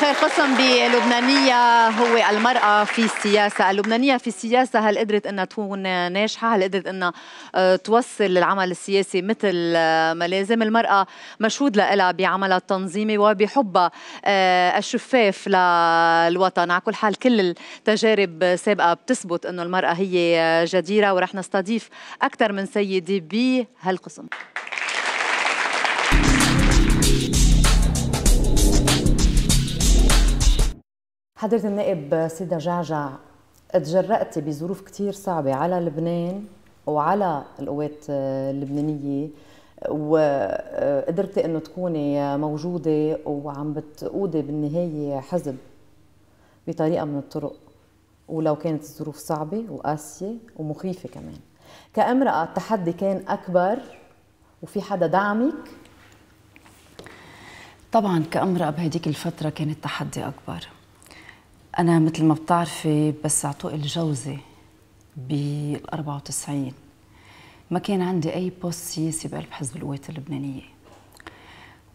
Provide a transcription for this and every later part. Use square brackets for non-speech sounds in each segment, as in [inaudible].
اخر قسم بلبنانية هو المرأة في السياسة اللبنانية في السياسة هل قدرت أنها تكون ناجحة هل قدرت أنها آه، توصل للعمل السياسي مثل آه، ما لازم المرأة مشهود لها بعملها التنظيمي وبحبها آه، الشفاف للوطن على كل حال كل التجارب السابقه بتثبت أنه المرأة هي جديرة ورح نستضيف أكثر من سيدة بهالقسم حضرة النائب سيدة جعجع تجرأتي بظروف كتير صعبة على لبنان وعلى القوات اللبنانية وقدرتي انه تكوني موجودة وعم بتقودي بالنهاية حزب بطريقة من الطرق ولو كانت الظروف صعبة وقاسية ومخيفة كمان كامرأة التحدي كان أكبر وفي حدا دعمك؟ طبعا كامرأة بهديك الفترة كان التحدي أكبر أنا مثل ما بتعرفي بس اعتقل جوزي بال 94 ما كان عندي أي بوست سياسي بقلب حزب القوات اللبنانية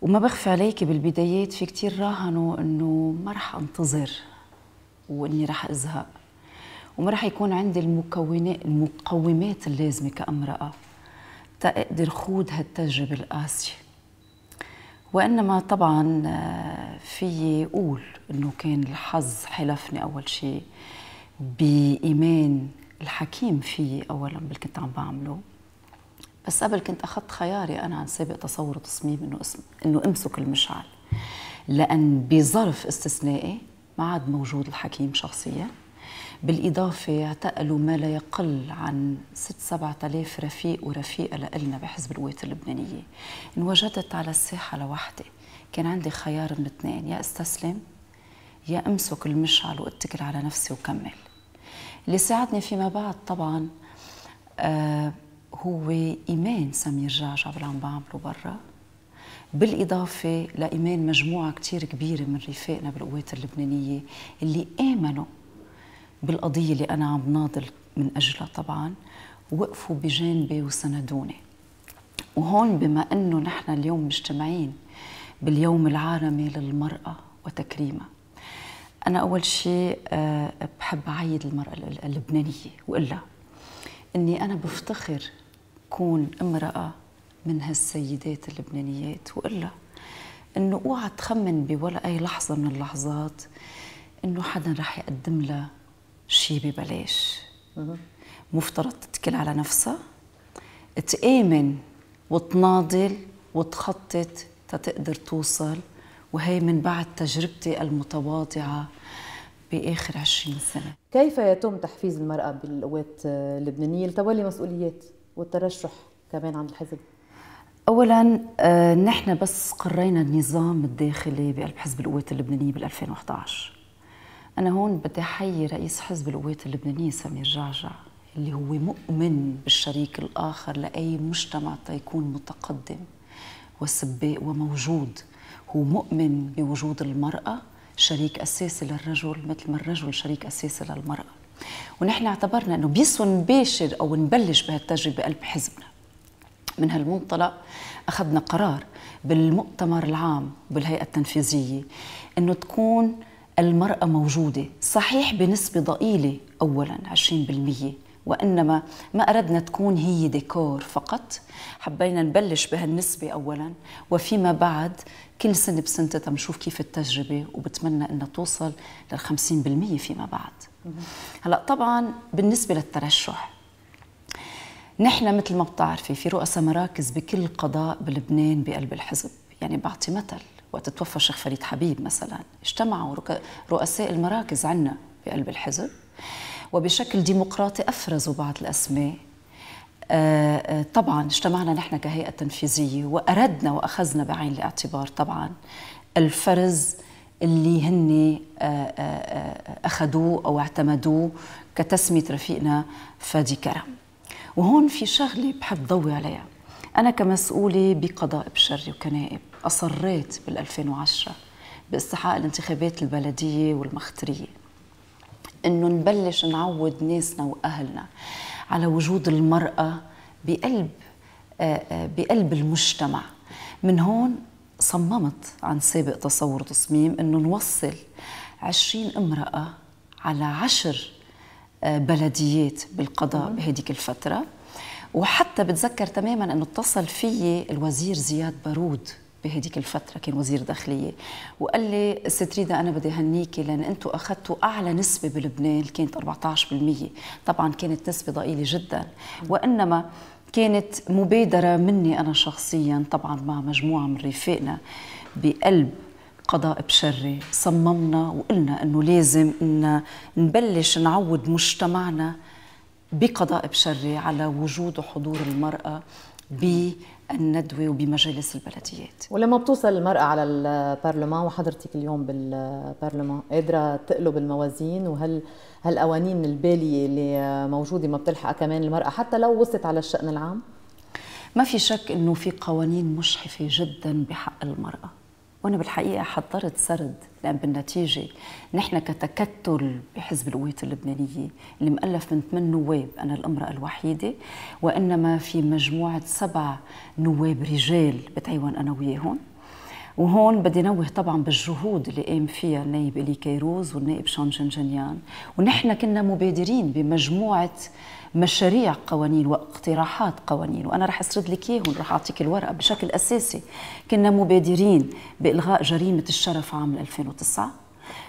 وما بخفي عليك بالبدايات في كتير راهنوا إنه ما رح أنتظر وإني رح أزهق وما رح يكون عندي المكونات المقومات اللازمة كامرأة تقدر خوض هالتجربة القاسية وإنما طبعا في قول أنه كان الحظ حلفني أول شيء بإيمان الحكيم في أولا باللي كنت عم بعمله بس قبل كنت أخذت خياري أنا عن سابق تصور وتصميم أنه اسم أنه أمسك المشعل لأن بظرف استثنائي ما عاد موجود الحكيم شخصيا بالإضافة اعتقلوا ما لا يقل عن 6 7000 رفيق ورفيقة لنا بحزب القوات اللبنانية انوجدت على الساحة لوحدي كان عندي خيار من اثنين يا استسلم يا امسك المشعل واتكل على نفسي وكمل اللي ساعدني فيما بعد طبعا آه هو ايمان سمير جعجع باللي عم بعمله برا بالاضافه لايمان مجموعه كثير كبيره من رفاقنا بالقوات اللبنانيه اللي امنوا بالقضيه اللي انا عم ناضل من اجلها طبعا وقفوا بجانبي وسندوني وهون بما انه نحن اليوم مجتمعين باليوم العالمي للمرأة وتكريمها أنا أول شيء آه، بحب أعيد المرأة اللبنانية وإلا إني أنا بفتخر كون امرأة من هالسيدات اللبنانيات وإلا إنه أوعى تخمن بولا أي لحظة من اللحظات إنه حدا رح يقدم لها شيء ببلاش مفترض تتكل على نفسها تآمن وتناضل وتخطط تتقدر توصل وهي من بعد تجربتي المتواضعة بآخر 20 سنة كيف يتم تحفيز المرأة بالقوات اللبنانية لتولي مسؤوليات والترشح كمان عند الحزب؟ اولا آه، نحن بس قرينا النظام الداخلي بقلب حزب القوات اللبنانيه بال 2011 انا هون بدي احيي رئيس حزب القوات اللبنانيه سمير جعجع اللي هو مؤمن بالشريك الاخر لاي مجتمع تيكون متقدم والسباق وموجود هو مؤمن بوجود المرأة شريك أساسي للرجل مثل ما الرجل شريك أساسي للمرأة ونحن اعتبرنا أنه بيسوى نباشر أو نبلش بهالتجربة بقلب حزبنا من هالمنطلق أخذنا قرار بالمؤتمر العام بالهيئة التنفيذية أنه تكون المرأة موجودة صحيح بنسبة ضئيلة أولا 20% وإنما ما أردنا تكون هي ديكور فقط حبينا نبلش بهالنسبة أولا وفيما بعد كل سنة بسنتها بنشوف كيف التجربة وبتمنى أنها توصل لل 50% فيما بعد هلأ طبعا بالنسبة للترشح نحن مثل ما بتعرفي في رؤساء مراكز بكل قضاء بلبنان بقلب الحزب يعني بعطي مثل وقت توفى الشيخ فريد حبيب مثلا اجتمعوا رؤساء المراكز عنا بقلب الحزب وبشكل ديمقراطي أفرزوا بعض الأسماء آه، آه، طبعا اجتمعنا نحن كهيئة تنفيذية وأردنا وأخذنا بعين الاعتبار طبعا الفرز اللي هن آه، أخذوه أو اعتمدوه كتسمية رفيقنا فادي كرم وهون في شغلة بحب ضوي عليها أنا كمسؤولة بقضاء بشري وكنائب أصريت بال2010 باستحقاق الانتخابات البلدية والمخترية انه نبلش نعود ناسنا واهلنا على وجود المراه بقلب آه، آه، بقلب المجتمع من هون صممت عن سابق تصور تصميم انه نوصل 20 امراه على عشر آه، بلديات بالقضاء بهديك الفتره وحتى بتذكر تماما انه اتصل فيي الوزير زياد بارود بهذيك الفتره كان وزير داخليه وقال لي ست ريدا انا بدي هنيكي لان انتم اخذتوا اعلى نسبه بلبنان كانت 14% طبعا كانت نسبه ضئيله جدا وانما كانت مبادره مني انا شخصيا طبعا مع مجموعه من رفاقنا بقلب قضاء بشري صممنا وقلنا انه لازم ان نبلش نعود مجتمعنا بقضاء بشري على وجود وحضور المراه الندوة وبمجالس البلديات ولما بتوصل المرأة على البرلمان وحضرتك اليوم بالبرلمان قادرة تقلب الموازين وهل هالقوانين البالية اللي موجودة ما بتلحق كمان المرأة حتى لو وصلت على الشأن العام؟ ما في شك انه في قوانين مشحفة جدا بحق المرأة وانا بالحقيقه حضرت سرد لان بالنتيجه نحن كتكتل بحزب القوات اللبنانيه اللي مؤلف من ثمان نواب انا الامراه الوحيده وانما في مجموعه سبع نواب رجال بتعيون انا وياهم وهون بدي نوه طبعا بالجهود اللي قام فيها النايب الي كيروز والنائب شان جنجنيان ونحن كنا مبادرين بمجموعه مشاريع قوانين واقتراحات قوانين وانا رح اسرد لك اياهم رح اعطيك الورقه بشكل اساسي كنا مبادرين بالغاء جريمه الشرف عام 2009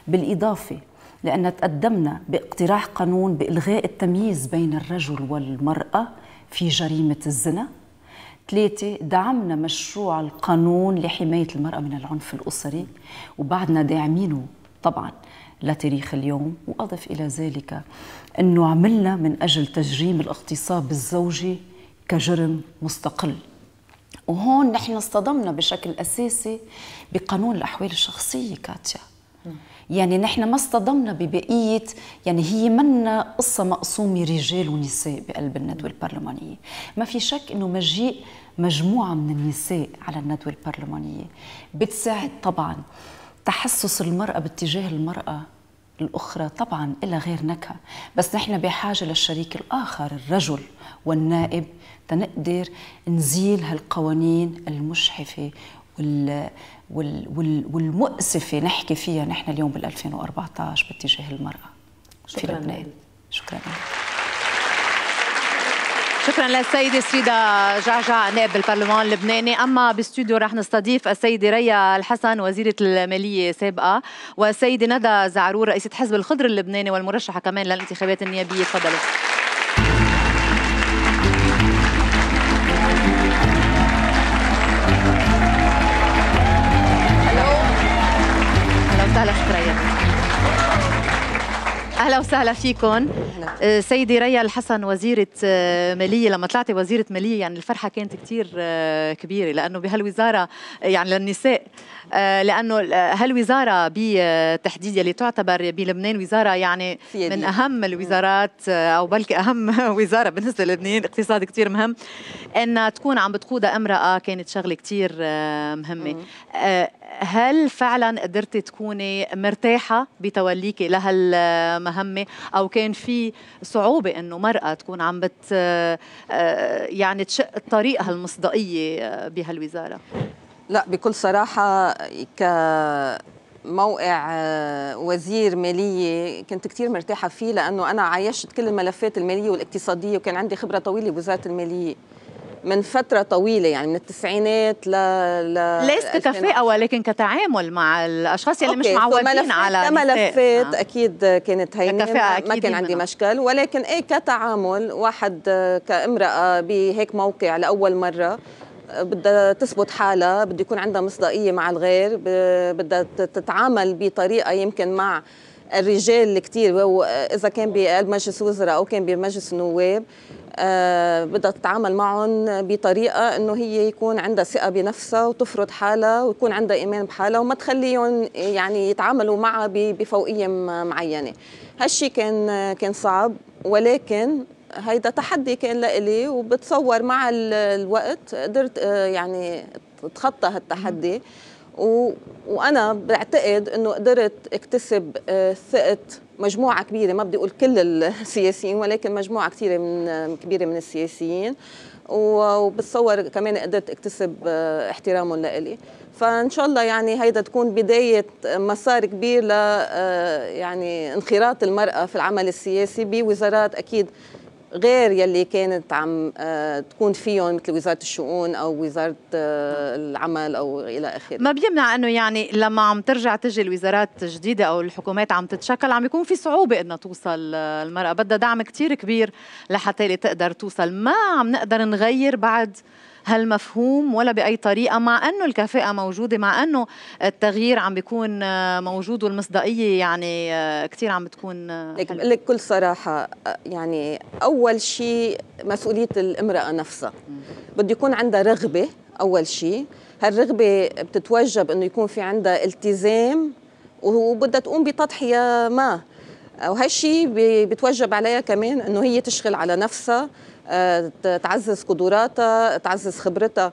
بالاضافه لان تقدمنا باقتراح قانون بالغاء التمييز بين الرجل والمراه في جريمه الزنا ثلاثة دعمنا مشروع القانون لحماية المرأة من العنف الأسري وبعدنا داعمينه طبعا لتاريخ اليوم وأضف إلى ذلك أنه عملنا من أجل تجريم الاغتصاب الزوجي كجرم مستقل وهون نحن اصطدمنا بشكل أساسي بقانون الأحوال الشخصية كاتيا يعني نحن ما اصطدمنا ببقية يعني هي منا قصة مقسومة رجال ونساء بقلب الندوة البرلمانية ما في شك أنه مجيء مجموعة من النساء على الندوة البرلمانية بتساعد طبعاً تحسس المرأة باتجاه المرأة الأخرى طبعا إلى غير نكهة بس نحن بحاجة للشريك الآخر الرجل والنائب تنقدر نزيل هالقوانين المشحفة وال وال وال والمؤسفة نحكي فيها نحن اليوم بال 2014 باتجاه المرأة شكرا في لبنان شكرا لك شكرا للسيده سيدا جعجع نائب بالبرلمان اللبناني اما باستوديو رح نستضيف السيده ريا الحسن وزيره الماليه سابقه والسيده ندى زعرور رئيسه حزب الخضر اللبناني والمرشحه كمان للانتخابات النيابيه تفضلوا هلا وسهلا شكرا اهلا وسهلا فيكم أه، سيدي ريا الحسن وزيره أه، ماليه لما طلعتي وزيره ماليه يعني الفرحه كانت كثير أه، كبيره لانه بهالوزاره يعني للنساء لانه هالوزاره بالتحديد يلي تعتبر بلبنان وزاره يعني من اهم الوزارات او بلكي اهم [laughs] وزاره بالنسبه للبنان اقتصاد كثير مهم انها تكون عم بتقودها امراه كانت شغله كثير مهمه هل فعلا قدرتي تكوني مرتاحة بتوليك لهالمهمة أو كان في صعوبة أنه مرأة تكون عم بت آه، آه، يعني تشق الطريق هالمصداقية آه، بهالوزارة لا بكل صراحة ك موقع وزير مالية كنت كتير مرتاحة فيه لأنه أنا عايشت كل الملفات المالية والاقتصادية وكان عندي خبرة طويلة بوزارة المالية من فتره طويله يعني من التسعينات ل ل ليس ككفاءه ولكن كتعامل مع الاشخاص يلي مش معودين على ملفات آه. نعم. اكيد كانت هينه ما كان عندي مشكل ولكن ايه كتعامل واحد كامراه بهيك موقع لاول مره بدها تثبت حالها بده يكون عندها مصداقيه مع الغير بدها تتعامل بطريقه يمكن مع الرجال كثير اذا كان بمجلس وزراء او كان بمجلس النواب آه، بدها تتعامل معهم بطريقه انه هي يكون عندها ثقه بنفسها وتفرض حالها ويكون عندها ايمان بحالها وما تخليهم يعني يتعاملوا معها بفوقيه معينه هالشي كان كان صعب ولكن هيدا تحدي كان لإلي وبتصور مع الوقت قدرت آه، يعني اتخطى هالتحدي و... وانا بعتقد انه قدرت اكتسب آه، ثقه مجموعة كبيرة ما بدي أقول كل السياسيين ولكن مجموعة كثيرة من كبيرة من السياسيين وبتصور كمان قدرت اكتسب احترامهم لإلي فان شاء الله يعني هيدا تكون بدايه مسار كبير ل يعني انخراط المراه في العمل السياسي بوزارات اكيد غير يلي كانت عم آه، تكون فيهم مثل وزاره الشؤون او وزاره آه، العمل او الى اخره ما بيمنع انه يعني لما عم ترجع تجي الوزارات الجديده او الحكومات عم تتشكل عم بيكون في صعوبه انها توصل آه، المراه بدها دعم كثير كبير لحتى تقدر توصل ما عم نقدر نغير بعد هالمفهوم ولا باي طريقه مع انه الكفاءه موجوده مع انه التغيير عم بيكون آه، موجود والمصداقيه يعني آه، كثير عم بتكون آه، لك لك كل صراحه يعني اول شيء مسؤوليه الامراه نفسها بده يكون عندها رغبه اول شيء هالرغبه بتتوجب انه يكون في عندها التزام وبدها تقوم بتضحيه ما وهالشيء بتوجب عليها كمان انه هي تشتغل على نفسها آه، تعزز قدراتها تعزز خبرتها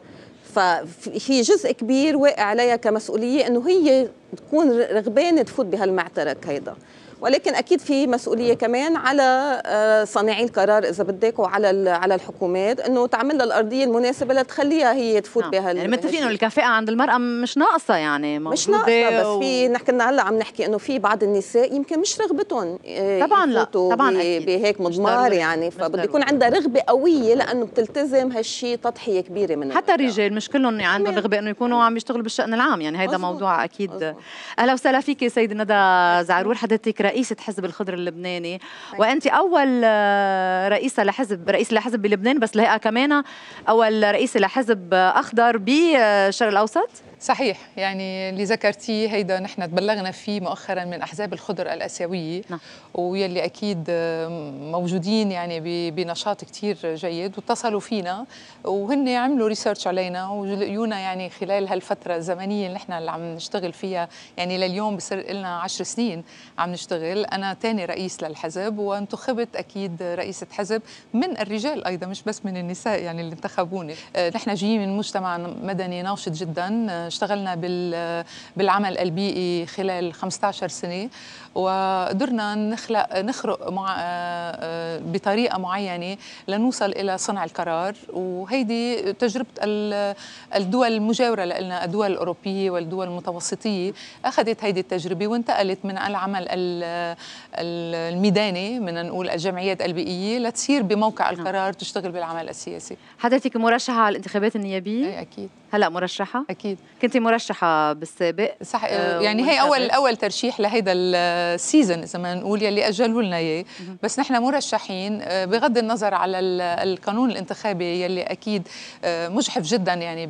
ففي جزء كبير واقع عليها كمسؤوليه انه هي تكون رغبانه تفوت بهالمعترك هيدا ولكن اكيد في مسؤوليه كمان على آه، صانعي القرار اذا بدك وعلى على الحكومات انه تعمل لها الارضيه المناسبه لتخليها هي تفوت نعم. بهال يعني متفقين انه الكفاءه عند المراه مش ناقصه يعني مش ناقصه و... بس في نحن هلا عم نحكي انه في بعض النساء يمكن مش رغبتهم آه، طبعا لا طبعا بهيك مضمار يعني فبده يكون عندها رغبه قويه لانه بتلتزم هالشيء تضحيه كبيره من حتى الرجال مش كلهم يعني عندهم رغبه انه يكونوا عم يشتغلوا بالشان العام يعني هذا موضوع اكيد اهلا وسهلا فيك سيد ندى زعرور حضرتك رئيسة حزب الخضر اللبناني طيب. وأنت أول آه، رئيسة لحزب رئيس لحزب بلبنان بس لهيئة كمان أول رئيسة لحزب أخضر بالشرق الأوسط صحيح يعني اللي ذكرتيه هيدا نحن تبلغنا فيه مؤخرا من احزاب الخضر الاسيويه نعم. ويلي اكيد موجودين يعني بنشاط كثير جيد واتصلوا فينا وهن عملوا ريسيرش علينا ولقيونا يعني خلال هالفتره الزمنيه اللي نحن اللي عم نشتغل فيها يعني لليوم بصير لنا 10 سنين عم نشتغل انا ثاني رئيس للحزب وانتخبت اكيد رئيسه حزب من الرجال ايضا مش بس من النساء يعني اللي انتخبوني آه، نحن جايين من مجتمع مدني ناشط جدا آه، اشتغلنا بالعمل البيئي خلال 15 سنة وقدرنا نخلق نخرق مع آه، آه، بطريقة معينة لنوصل إلى صنع القرار وهيدي تجربة الدول المجاورة لنا الدول الأوروبية والدول المتوسطية أخذت هيدي التجربة وانتقلت من العمل الميداني من نقول الجمعيات البيئية لتصير بموقع نعم. القرار تشتغل بالعمل السياسي حضرتك مرشحة على الانتخابات النيابية؟ أي أكيد هلا مرشحة؟ أكيد كنت مرشحه بالسابق صح آه، يعني هي اول اول ترشيح لهيدا السيزون اذا ما نقول يلي اجلوا لنا اياه بس نحن مرشحين آه، بغض النظر على القانون الانتخابي يلي اكيد آه، مجحف جدا يعني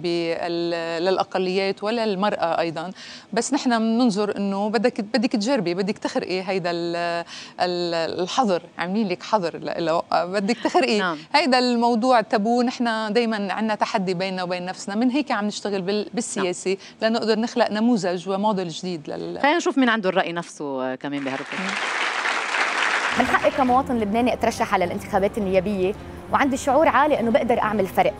للاقليات ولا المراه ايضا بس نحن بننظر انه بدك بدك تجربي بدك تخرقي هيدا الحظر عاملين لك حظر بدك تخرقي نعم. هيدا الموضوع تابو نحن دائما عندنا تحدي بيننا وبين نفسنا من هيك عم نشتغل نعم. بالسياسه نعم. السياسي لنقدر نخلق نموذج وموديل جديد لل خلينا نشوف مين عنده الراي نفسه آه، كمان بهالركن من حقي كمواطن لبناني اترشح على الانتخابات النيابيه وعندي شعور عالي انه بقدر اعمل فرق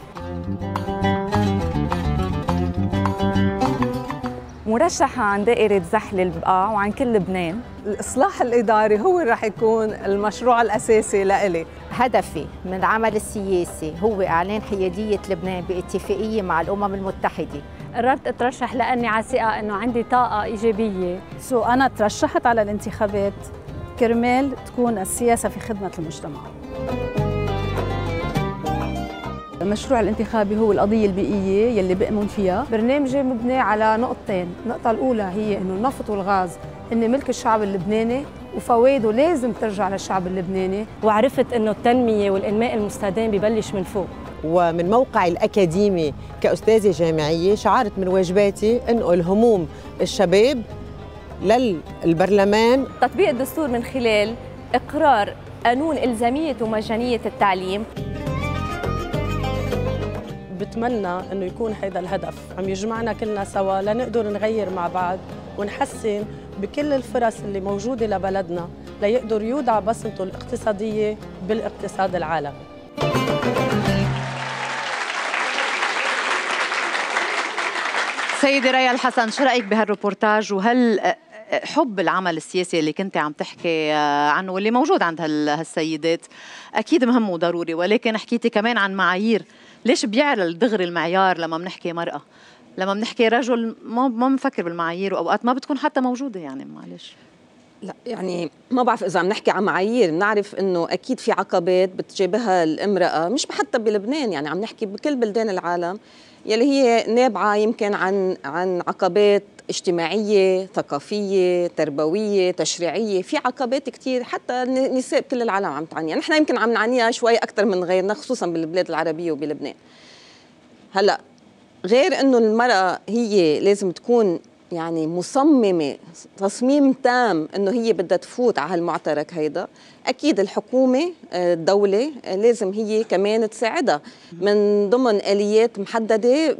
مرشحة عن دائرة زحل البقاع وعن كل لبنان الإصلاح الإداري هو اللي رح يكون المشروع الأساسي لإلي هدفي من العمل السياسي هو إعلان حيادية لبنان باتفاقية مع الأمم المتحدة قررت اترشح لاني على ثقه انه عندي طاقه ايجابيه سو so, انا ترشحت على الانتخابات كرمال تكون السياسه في خدمه المجتمع المشروع الانتخابي هو القضية البيئية يلي بأمن فيها برنامجي مبني على نقطتين النقطة الأولى هي أنه النفط والغاز إن ملك الشعب اللبناني وفوائده لازم ترجع للشعب اللبناني وعرفت أنه التنمية والإنماء المستدام ببلش من فوق ومن موقعي الأكاديمي كأستاذة جامعية شعرت من واجباتي أنقل هموم الشباب للبرلمان تطبيق الدستور من خلال إقرار قانون إلزامية ومجانية التعليم بتمنى انه يكون هيدا الهدف عم يجمعنا كلنا سوا لنقدر نغير مع بعض ونحسن بكل الفرص اللي موجوده لبلدنا ليقدر يودع بصمته الاقتصاديه بالاقتصاد العالمي سيدي ريا الحسن شو رايك بهالروبورتاج وهل حب العمل السياسي اللي كنت عم تحكي آه، عنه واللي موجود عند هالسيدات اكيد مهم وضروري ولكن حكيتي كمان عن معايير ليش بيعلى دغري المعيار لما بنحكي مرأة لما بنحكي رجل ما ما بنفكر بالمعايير واوقات ما بتكون حتى موجوده يعني معلش لا يعني ما بعرف اذا عم نحكي عن معايير بنعرف انه اكيد في عقبات بتجابهها الامراه مش حتى بلبنان يعني عم نحكي بكل بلدان العالم يلي هي نابعه يمكن عن عن عقبات اجتماعيه، ثقافيه، تربويه، تشريعيه، في عقبات كثير حتى النساء بكل العالم عم تعانيها، يعني نحن يمكن عم نعانيها شوي اكثر من غيرنا خصوصا بالبلاد العربيه وبلبنان. هلا غير انه المراه هي لازم تكون يعني مصممة تصميم تام أنه هي بدها تفوت على هالمعترك هيدا أكيد الحكومة آه، الدولة آه، لازم هي كمان تساعدها من ضمن آليات محددة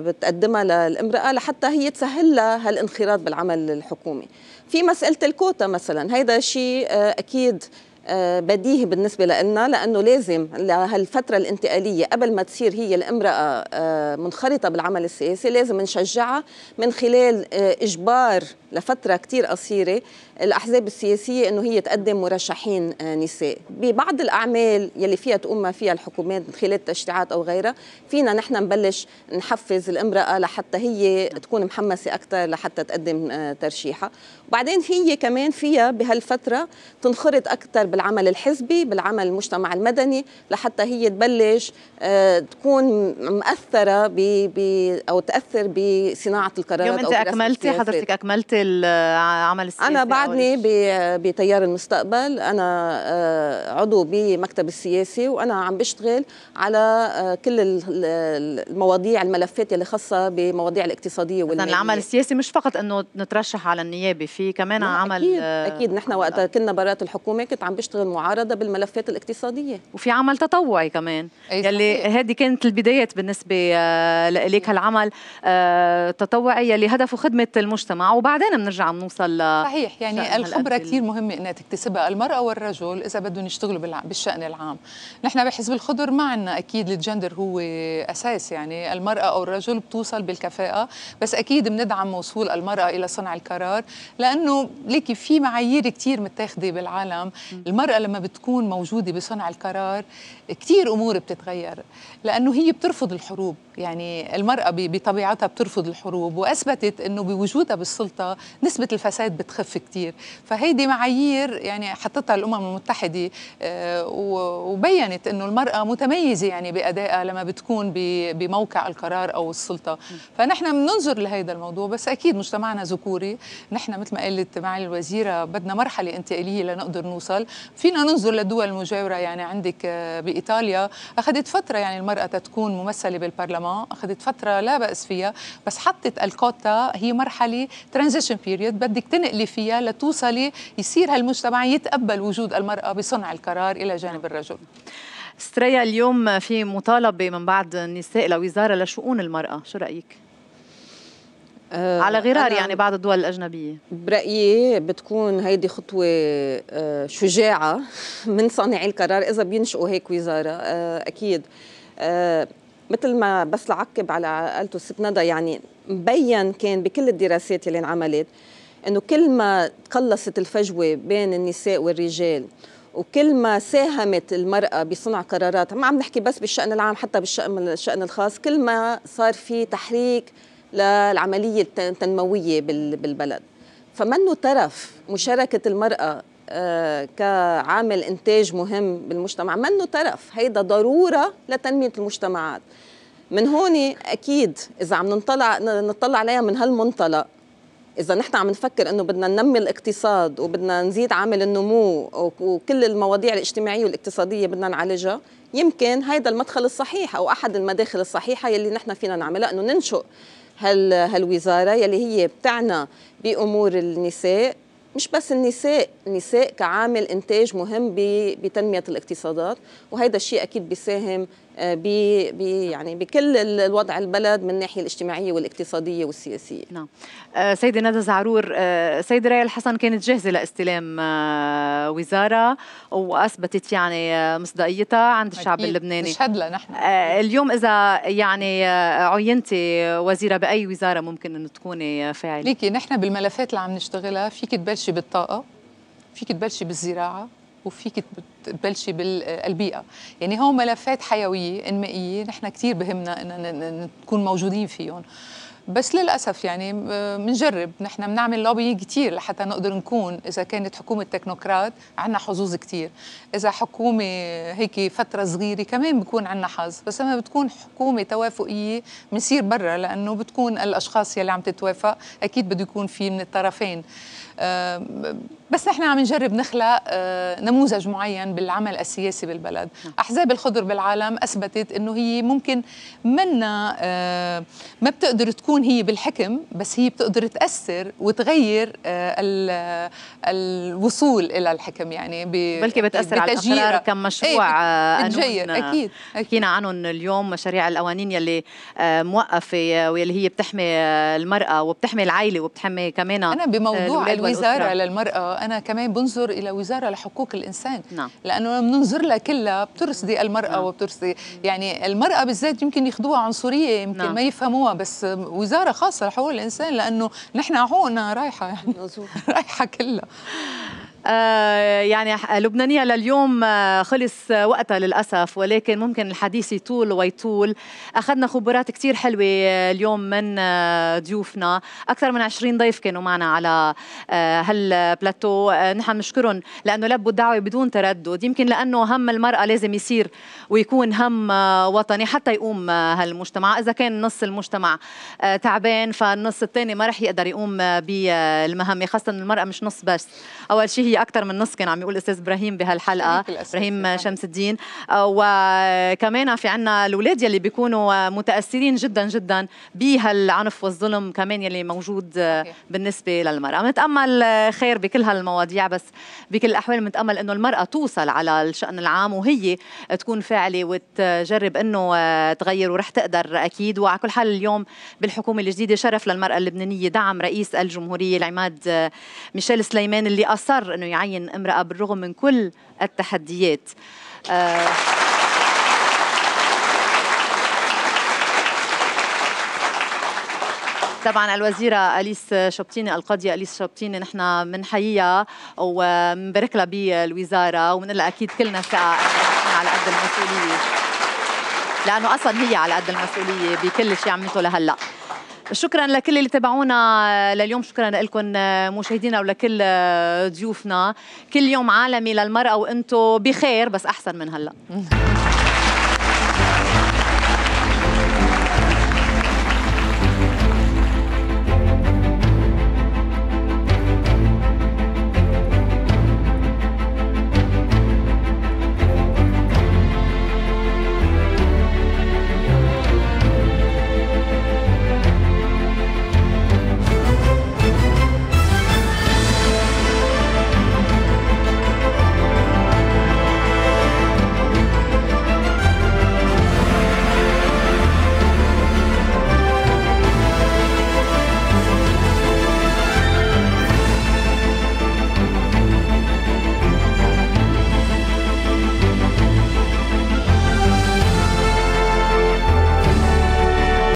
بتقدمها للامرأة لحتى هي تسهل لها هالانخراط بالعمل الحكومي في مسألة الكوتا مثلا هيدا شيء آه، أكيد آه، بديهي بالنسبة لنا لأنه لازم لهالفترة الانتقالية قبل ما تصير هي الامرأة آه، منخرطة بالعمل السياسي لازم نشجعها من خلال آه، إجبار لفتره كتير قصيره الاحزاب السياسيه انه هي تقدم مرشحين آه، نساء ببعض الاعمال يلي فيها تقوم ما فيها الحكومات من خلال تشريعات او غيرها فينا نحن نبلش نحفز الامراه لحتى هي تكون محمسه اكثر لحتى تقدم آه، ترشيحها وبعدين هي كمان فيها بهالفتره تنخرط اكثر بالعمل الحزبي بالعمل المجتمع المدني لحتى هي تبلش آه، تكون مأثرة ب أو تأثر بصناعة القرارات اليوم أنت أكملتي حضرتك أكملتي العمل السياسي انا بعدني بتيار المستقبل انا آه، عضو بمكتب السياسي وانا عم بشتغل على آه، كل المواضيع الملفات اللي خاصه بمواضيع الاقتصاديه والماليه العمل السياسي مش فقط انه نترشح على النيابه في كمان عمل اكيد آه، اكيد نحن وقت كنا برات الحكومه كنت عم بشتغل معارضه بالملفات الاقتصاديه وفي عمل تطوعي كمان يلي هذه كانت البدايات بالنسبه لك هالعمل تطوعي يلي هدفه خدمه المجتمع وبعدين وين بنرجع بنوصل ل صحيح يعني الخبره كثير مهمه انها تكتسبها المراه والرجل اذا بدهم يشتغلوا بالشان العام نحن بحزب الخضر ما عندنا اكيد الجندر هو اساس يعني المراه او الرجل بتوصل بالكفاءه بس اكيد بندعم وصول المراه الى صنع القرار لانه ليكي في معايير كثير متاخده بالعالم المراه لما بتكون موجوده بصنع القرار كثير امور بتتغير لانه هي بترفض الحروب يعني المراه بطبيعتها بترفض الحروب واثبتت انه بوجودها بالسلطه نسبة الفساد بتخف كتير فهيدي معايير يعني حطتها الأمم المتحدة آه، وبينت أنه المرأة متميزة يعني بأدائها لما بتكون بموقع القرار أو السلطة فنحن بننظر لهذا الموضوع بس أكيد مجتمعنا ذكوري نحن مثل ما قالت معالي الوزيرة بدنا مرحلة انتقالية لنقدر نوصل فينا ننظر للدول المجاورة يعني عندك آه، بإيطاليا أخذت فترة يعني المرأة تكون ممثلة بالبرلمان أخذت فترة لا بأس فيها بس حطت الكوتا هي مرحلة ترانزيشن ترانزيشن بيريد بدك تنقلي فيها لتوصلي يصير هالمجتمع يتقبل وجود المرأة بصنع القرار إلى جانب الرجل استريا اليوم في مطالبة من بعض النساء لوزارة لشؤون المرأة شو رأيك؟ آه، على غرار يعني بعض الدول الأجنبية برأيي بتكون هيدي خطوة آه، شجاعة [laughs] من صانعي القرار إذا بينشئوا هيك وزارة آه، أكيد مثل ما بس لعقب على قالته ست ندى يعني مبين كان بكل الدراسات اللي انعملت انه كل ما تقلصت الفجوه بين النساء والرجال وكل ما ساهمت المرأة بصنع قرارات ما عم نحكي بس بالشأن العام حتى بالشأن الخاص كل ما صار في تحريك للعملية التنموية بالبلد فمنه ترف مشاركة المرأة آه، كعامل انتاج مهم بالمجتمع منه ترف هيدا ضروره لتنميه المجتمعات من هون اكيد اذا عم نطلع نطلع عليها من هالمنطلق اذا نحن عم نفكر انه بدنا ننمي الاقتصاد وبدنا نزيد عامل النمو وكل المواضيع الاجتماعيه والاقتصاديه بدنا نعالجها يمكن هيدا المدخل الصحيح او احد المداخل الصحيحه يلي نحن فينا نعملها انه ننشئ هال هالوزاره يلي هي بتعنى بامور النساء مش بس النساء النساء كعامل انتاج مهم بتنميه الاقتصادات وهذا الشيء اكيد بيساهم آه، بي يعني بكل الوضع البلد من الناحيه الاجتماعيه والاقتصاديه والسياسيه نعم آه، سيدة ندى زعرور آه، سيدة ريال الحسن كانت جاهزه لاستلام وزاره واثبتت يعني مصداقيتها عند الشعب أكيد. اللبناني نشهد لها نحن اليوم اذا يعني عينتي وزيره باي وزاره ممكن ان تكوني فاعله ليكي نحن بالملفات اللي عم نشتغلها فيك تبلشي بالطاقه فيك تبلشي بالزراعه وفيك تبلشي بالبيئه يعني هو ملفات حيويه انمائيه نحن كثير بهمنا ان نكون موجودين فيهم بس للاسف يعني بنجرب نحن بنعمل لوبي كثير لحتى نقدر نكون اذا كانت حكومه تكنوقراط عندنا حظوظ كثير اذا حكومه هيك فتره صغيره كمان بكون عندنا حظ بس لما بتكون حكومه توافقيه بنصير برا لانه بتكون الاشخاص يلي عم تتوافق اكيد بده يكون في من الطرفين بس نحن عم نجرب نخلق آه، نموذج معين بالعمل السياسي بالبلد نعم. أحزاب الخضر بالعالم أثبتت أنه هي ممكن منا آه، ما بتقدر تكون هي بالحكم بس هي بتقدر تأثر وتغير آه، الوصول إلى الحكم يعني بلكي بتأثر على القرار كم مشروع ايه بتغير أكيد حكينا عنهم اليوم مشاريع القوانين يلي موقفة واللي هي بتحمي المرأة وبتحمي العائلة وبتحمي كمان أنا بموضوع الوزارة للمرأة أنا كمان بنظر إلى وزارة لحقوق الإنسان نعم. لأنه لما بننظر لها كلها بترصدي المرأة نعم. وبترصدي يعني المرأة بالذات يمكن ياخذوها عنصرية يمكن نعم. ما يفهموها بس وزارة خاصة لحقوق الإنسان لأنه نحن عقولنا رايحة يعني [laughs] رايحة كلها آه، يعني لبنانية لليوم آه، خلص وقتها للأسف ولكن ممكن الحديث يطول ويطول أخذنا خبرات كتير حلوة آه، اليوم من ضيوفنا أكثر من 20 ضيف كانوا معنا على هالبلاتو نحن بنشكرهم لأنه لبوا الدعوة بدون تردد يمكن لأنه هم المرأة لازم يصير ويكون هم وطني حتى يقوم هالمجتمع إذا كان نص المجتمع تعبان فالنص الثاني ما رح يقدر يقوم بالمهمة خاصة المرأة مش نص بس أول شيء الجنسيه اكثر من نص كان عم يقول أستاذ ابراهيم بهالحلقه ابراهيم شمس الدين آه، وكمان في عنا الاولاد يلي بيكونوا متاثرين جدا جدا بهالعنف والظلم كمان يلي موجود آه، بالنسبه للمراه بنتامل آه، خير بكل هالمواضيع بس بكل الاحوال بنتامل انه المراه توصل على الشان العام وهي تكون فاعله وتجرب انه تغير ورح تقدر اكيد وعلى كل حال اليوم بالحكومه الجديده شرف للمراه اللبنانيه دعم رئيس الجمهوريه العماد ميشيل سليمان اللي اصر أنه يعين امرأة بالرغم من كل التحديات آه، طبعا الوزيره اليس شبطيني القاضيه اليس شبطيني نحن بنحييها وبنبارك لها بالوزاره وبنقول لها اكيد كلنا ساعه على قد المسؤوليه لانه اصلا هي على قد المسؤوليه بكل شيء عملته لهلا شكرا لكل اللي تابعونا لليوم شكرا لكم مشاهدينا ولكل ضيوفنا كل يوم عالمي للمرأة وانتم بخير بس أحسن من هلأ